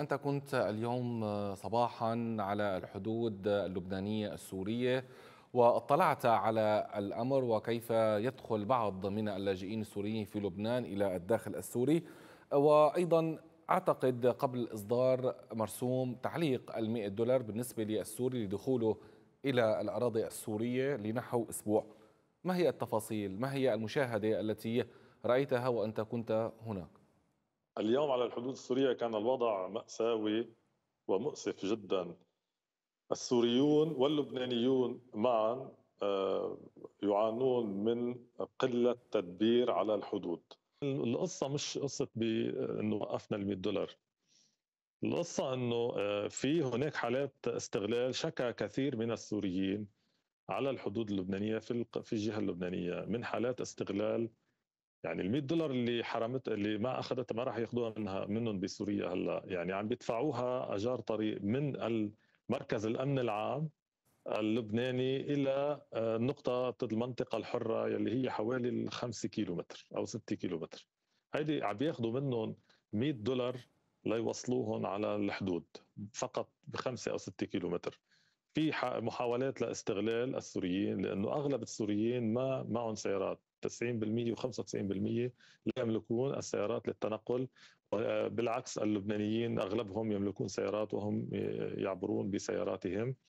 أنت كنت اليوم آه، صباحا على الحدود اللبنانية السورية واطلعت على الأمر وكيف يدخل بعض من اللاجئين السوريين في لبنان إلى الداخل السوري وأيضا أعتقد قبل إصدار مرسوم تعليق المئة دولار بالنسبة للسوري لدخوله إلى الأراضي السورية لنحو أسبوع ما هي التفاصيل؟ ما هي المشاهدة التي رأيتها وأنت كنت هناك؟ اليوم على الحدود السورية كان الوضع مأساوي ومؤسف جدا السوريون واللبنانيون معا آه، يعانون من قلة تدبير على الحدود القصة مش قصة بأنه وقفنا ال 100 دولار القصة أنه آه، في هناك حالات استغلال شكا كثير من السوريين على الحدود اللبنانية في الجهة اللبنانية من حالات استغلال يعني ال 100 دولار اللي حرمت اللي ما اخذتها ما راح ياخذوها منها منهم بسوريا هلا يعني عم بيدفعوها اجار طريق من مركز الامن العام اللبناني الى آه، نقطه المنطقه الحره اللي هي حوالي 5 كيلومتر او 6 كيلومتر هيدي عم بياخذوا منهم 100 دولار ليوصلوهم على الحدود فقط بخمسة أو 6 كيلومتر في محاولات لاستغلال السوريين لانه اغلب السوريين ما معهم سيارات 90% و95% لا يملكون السيارات للتنقل آه، بالعكس اللبنانيين اغلبهم يملكون سيارات وهم يعبرون بسياراتهم